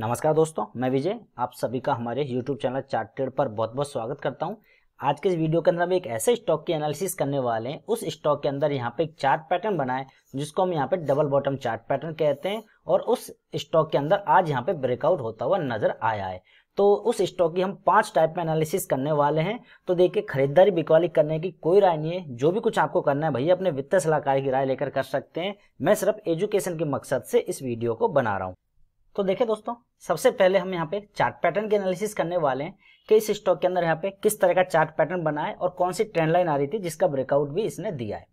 नमस्कार दोस्तों मैं विजय आप सभी का हमारे YouTube चैनल चार्ट ट्रेड पर बहुत बहुत स्वागत करता हूं आज के इस वीडियो के अंदर हम एक ऐसे स्टॉक की एनालिसिस करने वाले हैं उस स्टॉक के अंदर यहाँ पे एक चार्ट पैटर्न बना है जिसको हम यहाँ पे डबल बॉटम चार्ट पैटर्न कहते हैं और उस स्टॉक के अंदर आज यहाँ पे ब्रेकआउट होता हुआ नजर आया है तो उस स्टॉक की हम पांच टाइप में एनालिसिस करने वाले हैं तो देखिए खरीदारी बिकवाली करने की कोई राय नहीं है जो भी कुछ आपको करना है भैया अपने वित्तीय सलाहकार की राय लेकर कर सकते हैं मैं सिर्फ एजुकेशन के मकसद से इस वीडियो को बना रहा हूँ तो देखें दोस्तों सबसे पहले हम यहाँ पे चार्ट पैटर्न के एनालिसिस करने वाले हैं कि इस स्टॉक के अंदर यहाँ पे किस तरह का चार्ट पैटर्न बना है और कौन सी ट्रेंड लाइन आ रही थी जिसका ब्रेकआउट भी इसने दिया है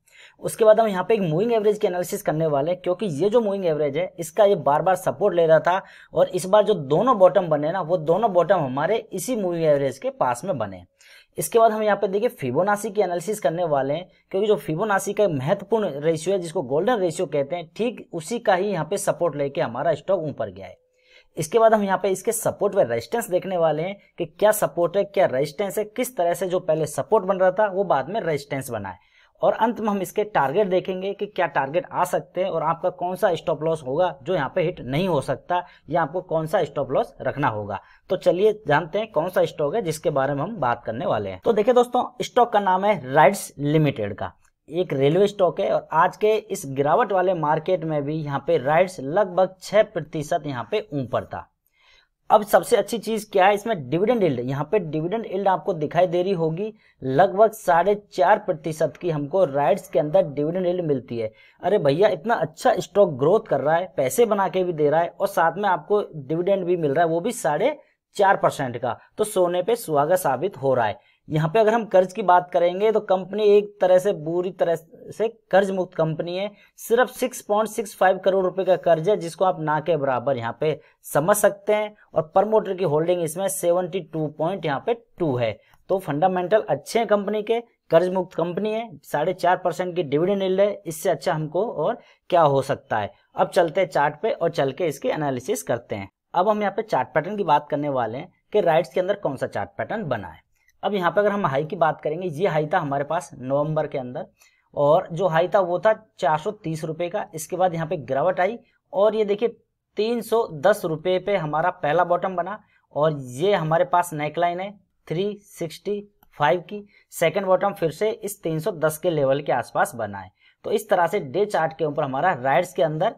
उसके बाद हम यहाँ पे एक मूविंग एवरेज की एनालिसिस करने वाले हैं क्योंकि ये जो मूविंग एवरेज है इसका ये बार बार सपोर्ट ले रहा था और इस बार जो दोनों बॉटम बने ना वो दोनों बॉटम हमारे इसी मूविंग एवरेज के पास में बने इसके बाद हम यहाँ पे देखिए फिबोनासी की एनालिसिस करने वाले हैं क्योंकि जो फिबोनासी का महत्वपूर्ण रेशियो है जिसको गोल्डन रेशियो कहते हैं ठीक उसी का ही यहाँ पे सपोर्ट लेके हमारा स्टॉक ऊपर गया है इसके बाद हम यहाँ पे इसके सपोर्ट व रेजिस्टेंस देखने वाले हैं कि क्या सपोर्ट है क्या रेजिस्टेंस है किस तरह से जो पहले सपोर्ट बन रहा था वो बाद में रेजिस्टेंस बना है और अंत में हम इसके टारगेट देखेंगे कि क्या टारगेट आ सकते हैं और आपका कौन सा स्टॉप लॉस होगा जो यहाँ पे हिट नहीं हो सकता या आपको कौन सा स्टॉप लॉस रखना होगा तो चलिए जानते हैं कौन सा स्टॉक है जिसके बारे में हम बात करने वाले हैं तो देखिए दोस्तों स्टॉक का नाम है राइट्स लिमिटेड का एक रेलवे स्टॉक है और आज के इस गिरावट वाले मार्केट में भी यहाँ पे राइट्स लगभग छह प्रतिशत यहाँ पे ऊपर था अब सबसे अच्छी चीज क्या है इसमें डिविडेंड इल्ड यहाँ पे डिविडेंड इल्ड आपको दिखाई दे रही होगी लगभग साढ़े चार प्रतिशत की हमको राइट्स के अंदर डिविडेंड इल्ड मिलती है अरे भैया इतना अच्छा स्टॉक ग्रोथ कर रहा है पैसे बना के भी दे रहा है और साथ में आपको डिविडेंड भी मिल रहा है वो भी साढ़े चार परसेंट का तो सोने पर सुहागा साबित हो रहा है यहाँ पे अगर हम कर्ज की बात करेंगे तो कंपनी एक तरह से बुरी तरह से कर्ज मुक्त कंपनी है सिर्फ 6.65 करोड़ रुपए का कर्ज है जिसको आप ना के बराबर यहाँ पे समझ सकते हैं और प्रमोटर की होल्डिंग इसमें 72 पॉइंट यहाँ पे टू है तो फंडामेंटल अच्छे हैं कंपनी के कर्ज मुक्त कंपनी है साढ़े चार परसेंट की डिविडेंड मिल है इससे अच्छा हमको और क्या हो सकता है अब चलते हैं चार्ट पे और चल के इसकी एनालिसिस करते हैं अब हम यहाँ पे चार्ट पैटर्न की बात करने वाले हैं कि राइट्स के अंदर कौन सा चार्ट पैटर्न बना है अब यहाँ पर अगर हम हाई की बात करेंगे ये हाई था हमारे पास नवंबर के अंदर और जो हाई था वो था चार सौ तीस रुपये का इसके बाद यहाँ पे गिरावट आई और ये देखिए तीन सौ दस रुपये पे हमारा पहला बॉटम बना और ये हमारे पास नेकलाइन है थ्री सिक्सटी फाइव की सेकेंड बॉटम फिर से इस तीन सौ दस के लेवल के आसपास बना है तो इस तरह से डे चार्ट के ऊपर हमारा राइड्स के अंदर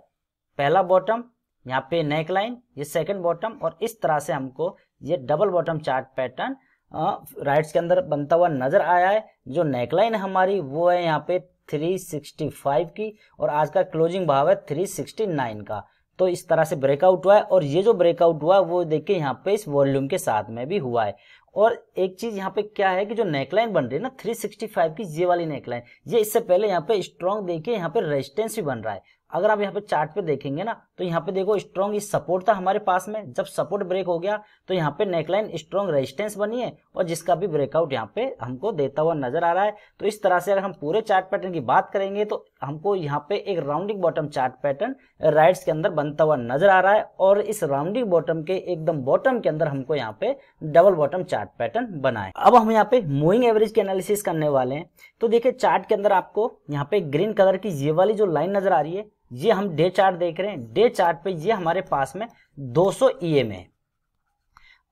पहला बॉटम यहाँ पे नेकलाइन ये सेकेंड बॉटम और इस तरह से हमको ये double bottom chart pattern rights हाँ, के अंदर बनता हुआ नजर आया है जो नेकलाइन हमारी वो है यहाँ पे 365 की और आज का क्लोजिंग भाव है 369 का तो इस तरह से ब्रेकआउट हुआ है और ये जो ब्रेकआउट हुआ वो देखिए यहाँ पे इस वॉल्यूम के साथ में भी हुआ है और एक चीज यहाँ पे क्या है कि जो नेकलाइन बन रही है ना 365 की ये वाली नेकलाइन ये इससे पहले यहाँ पे स्ट्रॉन्ग देखिए यहाँ पे रेजिस्टेंस भी बन रहा है अगर आप यहाँ पे चार्ट पे देखेंगे ना तो यहाँ पे देखो स्ट्रॉन्ग इस सपोर्ट था हमारे पास में जब सपोर्ट ब्रेक हो गया तो यहाँ पे नेकलाइन स्ट्रॉन्ग रेजिस्टेंस बनी है और जिसका भी ब्रेकआउट यहाँ पे हमको देता हुआ नजर आ रहा है तो इस तरह से अगर हम पूरे चार्ट पैटर्न की बात करेंगे तो हमको यहाँ पे एक rounding bottom chart pattern rights के अंदर बनता हुआ नजर आ रहा है और इस राउंडिंग बॉटम के एकदम बॉटम के अंदर हमको यहाँ पे डबल बॉटम चार्ट पैटर्न बनाए अब हम यहाँ पे मूविंग एवरेज के एनालिसिस करने वाले हैं तो देखिये चार्ट के अंदर आपको यहाँ पे ग्रीन कलर की ये वाली जो लाइन नजर आ रही है ये हम डे चार्ट देख रहे हैं डे चार्ट पे ये हमारे पास में 200 सौ e है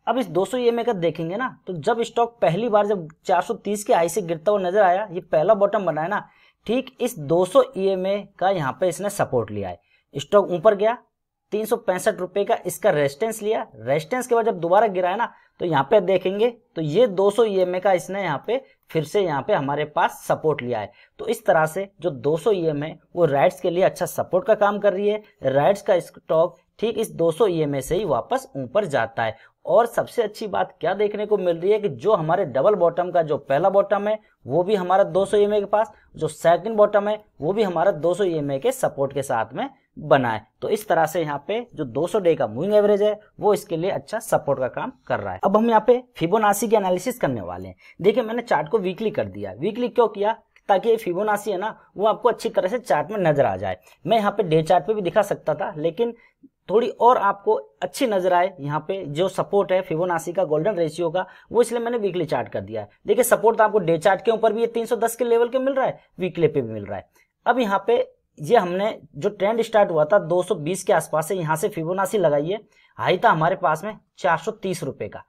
अब इस 200 सौ e का देखेंगे ना तो जब स्टॉक पहली बार जब 430 के आई से गिरता हुआ नजर आया ये पहला बॉटम बना है ना ठीक इस 200 सौ e का यहाँ पे इसने सपोर्ट लिया है स्टॉक ऊपर गया तीन रुपए का इसका रेजिस्टेंस लिया रेजिस्टेंस के बाद जब दोबारा गिरा है ना तो यहाँ पे देखेंगे तो ये 200 सौ e का इसने यहाँ पे फिर से यहाँ पे हमारे पास सपोर्ट लिया है तो इस तरह से जो 200 है e वो राइट्स के लिए अच्छा सपोर्ट का काम कर रही है राइट्स का स्टॉक ठीक इस 200 सौ e से ही वापस ऊपर जाता है और सबसे अच्छी बात क्या देखने को मिल रही है कि जो हमारे डबल बॉटम का जो पहला बॉटम है वो भी हमारा 200 ईएमए के पास जो सेकंड बॉटम है वो भी हमारा 200 ईएमए के सपोर्ट के साथ में बनाए तो इस तरह से यहाँ पे जो 200 डे का मूविंग एवरेज है वो इसके लिए अच्छा सपोर्ट का काम कर रहा है अब हम यहाँ पे फिबोनासी की एनालिसिस करने वाले हैं देखिए मैंने चार्ट को वीकली कर दिया वीकली क्यों किया ताकि ये फिबोनासी है ना वो आपको अच्छी तरह से चार्ट में नजर आ जाए मैं यहाँ पे डे चार्ट पे भी दिखा सकता था लेकिन थोड़ी और आपको अच्छी नजर आए यहाँ पे जो सपोर्ट है फिबोनासी का गोल्डन रेशियो का वो इसलिए मैंने वीकली चार्ट कर दिया है देखिए सपोर्ट तो आपको डे चार्ट के ऊपर भी ये 310 के लेवल के मिल रहा है वीकली पे भी मिल रहा है अब यहाँ पे ये हमने जो ट्रेंड स्टार्ट हुआ था 220 के आसपास से यहाँ से फिबोनाची है हाई था हमारे पास में चार रुपए का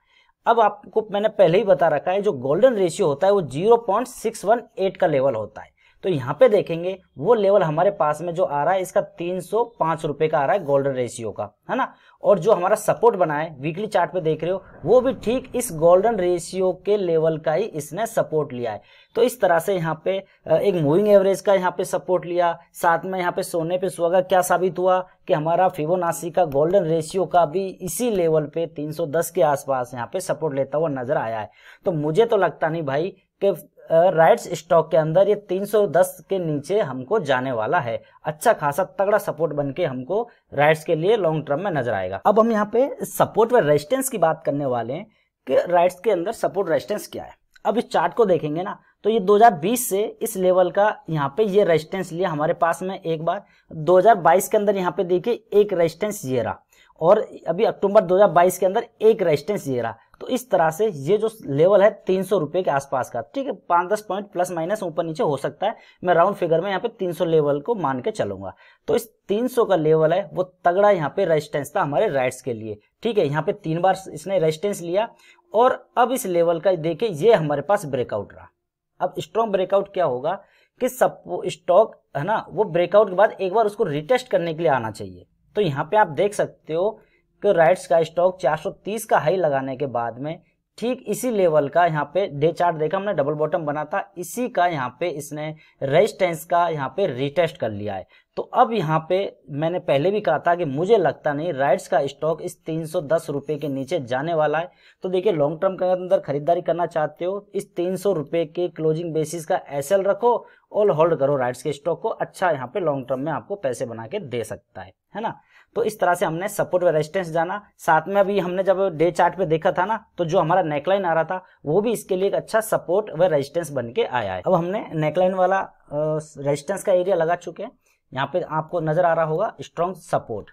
अब आपको मैंने पहले ही बता रखा है जो गोल्डन रेशियो होता है वो 0.618 का लेवल होता है तो यहाँ पे देखेंगे वो लेवल हमारे पास में जो आ रहा है इसका तीन सौ रुपए का आ रहा है गोल्डन रेशियो का है ना और जो हमारा सपोर्ट बना है वीकली चार्ट पे देख रहे हो वो भी ठीक इस गोल्डन रेशियो के लेवल का ही इसने सपोर्ट लिया है तो इस तरह से यहाँ पे एक मूविंग एवरेज का यहाँ पे सपोर्ट लिया साथ में यहाँ पे सोने पे सुहागा क्या साबित हुआ कि हमारा फिवोनासी का गोल्डन रेशियो का भी इसी लेवल पे 310 के आसपास यहाँ पे सपोर्ट लेता हुआ नजर आया है तो मुझे तो लगता नहीं भाई कि राइट्स स्टॉक के अंदर ये 310 के नीचे हमको जाने वाला है अच्छा खासा तगड़ा सपोर्ट बनके हमको राइट्स के लिए लॉन्ग टर्म में नजर आएगा अब हम यहाँ पे सपोर्ट व रेजिस्टेंस की बात करने वाले हैं कि राइट्स के अंदर सपोर्ट रेजिस्टेंस क्या है अब इस चार्ट को देखेंगे ना तो ये 2020 से इस लेवल का यहाँ पे ये रेजिस्टेंस लिया हमारे पास में एक बार 2022 के अंदर यहाँ पे देखिए एक रेजिस्टेंस ये रहा और अभी अक्टूबर 2022 के अंदर एक रेजिस्टेंस ये रहा तो इस तरह से ये जो लेवल है तीन सौ के आसपास का ठीक है पांच दस पॉइंट प्लस माइनस ऊपर नीचे हो सकता है मैं राउंड फिगर में यहाँ पे तीन लेवल को मान के चलूंगा तो इस तीन का लेवल है वो तगड़ा यहाँ पे रेजिस्टेंस था हमारे राइट्स के लिए ठीक है यहाँ पे तीन बार इसने रेजिस्टेंस लिया और अब इस लेवल का देखिए ये हमारे पास ब्रेकआउट रहा अब स्ट्रॉन्ग ब्रेकआउट क्या होगा कि सब स्टॉक है ना वो ब्रेकआउट के बाद एक बार उसको रिटेस्ट करने के लिए आना चाहिए तो यहाँ पे आप देख सकते हो के राइट्स का स्टॉक 430 का हाई लगाने के बाद में ठीक इसी लेवल का यहाँ पे डे चार्ट देखा हमने डबल बॉटम बना था इसी का यहाँ पे इसने रेजिस्टेंस का यहाँ पे रिटेस्ट कर लिया है तो अब यहाँ पे मैंने पहले भी कहा था कि मुझे लगता नहीं राइट्स का स्टॉक इस तीन सौ के नीचे जाने वाला है तो देखिए लॉन्ग टर्म के अंदर खरीदारी करना चाहते हो इस तीन सौ के क्लोजिंग बेसिस का एस रखो और होल्ड करो राइट्स के स्टॉक को अच्छा यहाँ पे लॉन्ग टर्म में आपको पैसे बना के दे सकता है है ना तो इस तरह से हमने सपोर्ट व रेजिस्टेंस जाना साथ में अभी हमने जब डे चार्ट पे देखा था ना तो जो हमारा नेकलाइन आ रहा था वो भी इसके लिए एक अच्छा सपोर्ट व रेजिस्टेंस बन के आया है अब हमने नेकलाइन वाला रेजिस्टेंस का एरिया लगा चुके हैं यहाँ पे आपको नजर आ रहा होगा स्ट्रॉन्ग सपोर्ट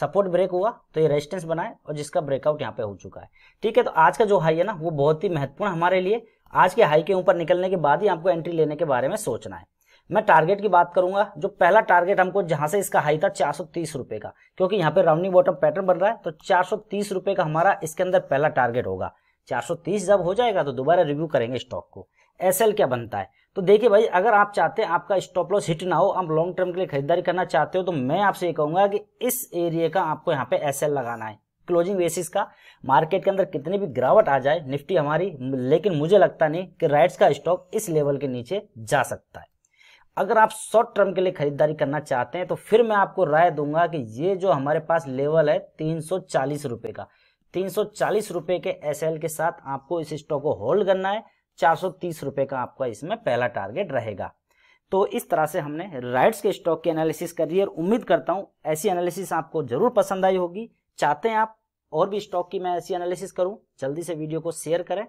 सपोर्ट ब्रेक हुआ तो ये रेजिस्टेंस बनाए और जिसका ब्रेकआउट यहाँ पे हो चुका है ठीक है तो आज का जो हाई है ना वो बहुत ही महत्वपूर्ण हमारे लिए आज के हाई के ऊपर निकलने के बाद ही आपको एंट्री लेने के बारे में सोचना है मैं टारगेट की बात करूंगा जो पहला टारगेट हमको जहां से इसका हाई था चार रुपए का क्योंकि यहाँ पे राउंडिंग बॉटम पैटर्न बन रहा है तो चार रुपए का हमारा इसके अंदर पहला टारगेट होगा 430 जब हो जाएगा तो दोबारा रिव्यू करेंगे स्टॉक को एस क्या बनता है तो देखिए भाई अगर आप चाहते हैं आपका स्टॉप लॉस हिट ना हो आप लॉन्ग टर्म के लिए खरीदारी करना चाहते हो तो मैं आपसे ये कहूंगा कि इस एरिया का आपको यहाँ पे एस लगाना है क्लोजिंग बेसिस का मार्केट के अंदर कितनी भी गिरावट आ जाए निफ्टी हमारी लेकिन मुझे लगता नहीं कि राइट्स का स्टॉक इस लेवल के नीचे जा सकता है अगर आप शॉर्ट टर्म के लिए खरीदारी करना चाहते हैं तो फिर मैं आपको राय दूंगा कि ये जो हमारे पास लेवल है तीन सौ का तीन सौ के एस के साथ आपको इस स्टॉक को होल्ड करना है चार सौ का आपका इसमें पहला टारगेट रहेगा तो इस तरह से हमने राइट्स के स्टॉक की एनालिसिस कर है और उम्मीद करता हूँ ऐसी एनालिसिस आपको जरूर पसंद आई होगी चाहते हैं आप और भी स्टॉक की मैं ऐसी एनालिसिस करूं जल्दी से वीडियो को शेयर करें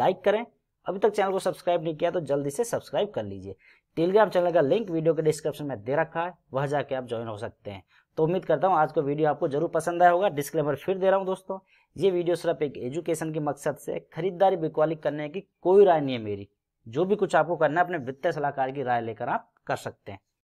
लाइक करें अभी तक चैनल को सब्सक्राइब नहीं किया तो जल्दी से सब्सक्राइब कर लीजिए टेलीग्राम चैनल का लिंक वीडियो के डिस्क्रिप्शन में दे रखा है वह जाके आप ज्वाइन हो सकते हैं तो उम्मीद करता हूँ आज का वीडियो आपको जरूर पसंद आया होगा डिस्क्लेमर फिर दे रहा हूँ दोस्तों ये वीडियो सिर्फ एक एजुकेशन के मकसद से खरीदारी बिकवाली करने की कोई राय नहीं है मेरी जो भी कुछ आपको करना है अपने वित्तीय सलाहकार की राय लेकर आप कर सकते हैं